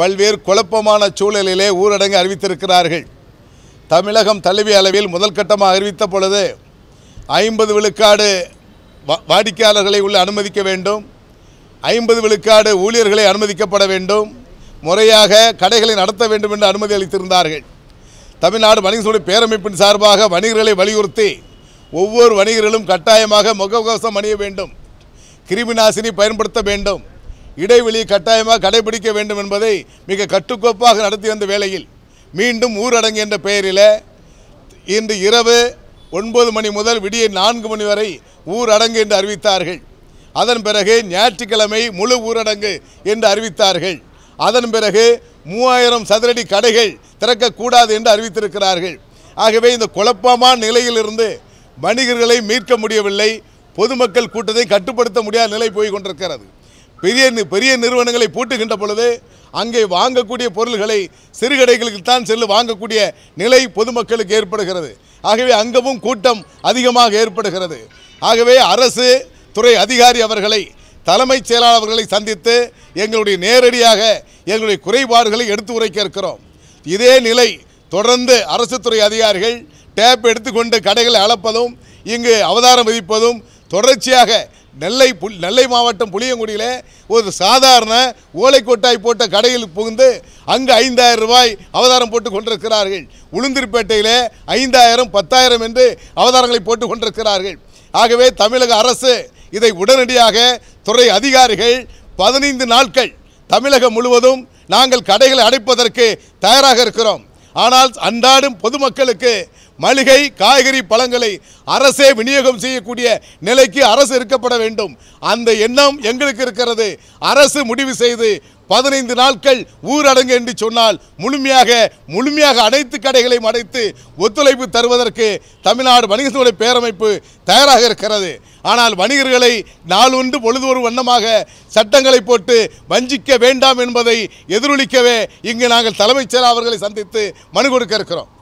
பல்வேறு குழப்பமான சூழலிலே ஊரடங்கு அறிவித்திருக்கிறார்கள் தமிழகம் தலைவி அளவில் முதல் கட்டமாக அறிவித்த பொழுது ஐம்பது விழுக்காடு வாடிக்கையாளர்களை உள்ள அனுமதிக்க வேண்டும் ஐம்பது விழுக்காடு ஊழியர்களை அனுமதிக்கப்பட வேண்டும் முறையாக கடைகளை நடத்த வேண்டும் என்று அனுமதி அளித்திருந்தார்கள் தமிழ்நாடு வணிக சூழல் பேரமைப்பின் சார்பாக வணிகர்களை வலியுறுத்தி ஒவ்வொரு வணிகர்களும் கட்டாயமாக முகக்கவசம் அணிய வேண்டும் கிருமி நாசினி பயன்படுத்த வேண்டும் இடைவெளி கட்டாயமாக கடைபிடிக்க வேண்டும் என்பதை மிக கட்டுக்கோப்பாக நடத்தி வந்த வேளையில் மீண்டும் ஊரடங்கு என்ற பெயரில் இன்று இரவு ஒன்பது மணி முதல் விடிய நான்கு மணி வரை ஊரடங்கு என்று அறிவித்தார்கள் அதன் பிறகு ஞாயிற்றுக்கிழமை முழு ஊரடங்கு என்று அறிவித்தார்கள் அதன் பிறகு மூவாயிரம் சதுரடி கடைகள் திறக்கக்கூடாது என்று அறிவித்திருக்கிறார்கள் ஆகவே இந்த குழப்பமான நிலையிலிருந்து வணிகர்களை மீட்க முடியவில்லை பொதுமக்கள் கூட்டத்தை கட்டுப்படுத்த முடியாத நிலை போய் கொண்டிருக்கிறது பெரிய பெரிய நிறுவனங்களை பூட்டுகின்ற பொழுது அங்கே வாங்கக்கூடிய பொருள்களை சிறுகடைகளுக்கு தான் செல்லு வாங்கக்கூடிய நிலை பொதுமக்களுக்கு ஏற்படுகிறது ஆகவே அங்கவும் கூட்டம் அதிகமாக ஏற்படுகிறது ஆகவே அரசு துறை அதிகாரி அவர்களை தலைமைச் செயலாளர்களை சந்தித்து எங்களுடைய நேரடியாக எங்களுடைய குறைபாடுகளை எடுத்து உரைக்க இருக்கிறோம் இதே நிலை தொடர்ந்து அரசு துறை அதிகாரிகள் டேப் எடுத்துக்கொண்டு கடைகளை அளப்பதும் இங்கு அவதாரம் விதிப்பதும் தொடர்ச்சியாக நெல்லை புல் நெல்லை மாவட்டம் புளியங்குடியில் ஒரு சாதாரண ஓலைக்கொட்டாய் போட்ட கடையில் புகுந்து அங்கு ஐந்தாயிரம் ரூபாய் அவதாரம் போட்டு கொண்டிருக்கிறார்கள் உளுந்திருப்பேட்டையில் ஐந்தாயிரம் பத்தாயிரம் என்று அவதாரங்களை போட்டு கொண்டிருக்கிறார்கள் ஆகவே தமிழக அரசு இதை உடனடியாக துறை அதிகாரிகள் பதினைந்து நாட்கள் தமிழகம் முழுவதும் நாங்கள் கடைகளை அடைப்பதற்கு தயாராக இருக்கிறோம் ஆனால் அன்றாடம் பொதுமக்களுக்கு மளிகை காய்கறி பழங்களை அரசே விநியோகம் செய்யக்கூடிய நிலைக்கு அரசு இருக்கப்பட வேண்டும் அந்த எண்ணம் எங்களுக்கு இருக்கிறது அரசு முடிவு செய்து பதினைந்து நாட்கள் ஊரடங்கு என்று சொன்னால் முழுமையாக முழுமையாக அனைத்து கடைகளையும் அடைத்து ஒத்துழைப்பு தருவதற்கு தமிழ்நாடு வணிகத்துறை பேரமைப்பு தயாராக இருக்கிறது ஆனால் வணிகர்களை நாளொன்று பொழுது ஒரு வண்ணமாக சட்டங்களை போட்டு வஞ்சிக்க வேண்டாம் என்பதை எதிரொலிக்கவே இங்கு நாங்கள் தலைமைச் செயலாளர்களை சந்தித்து மனு கொடுக்க இருக்கிறோம்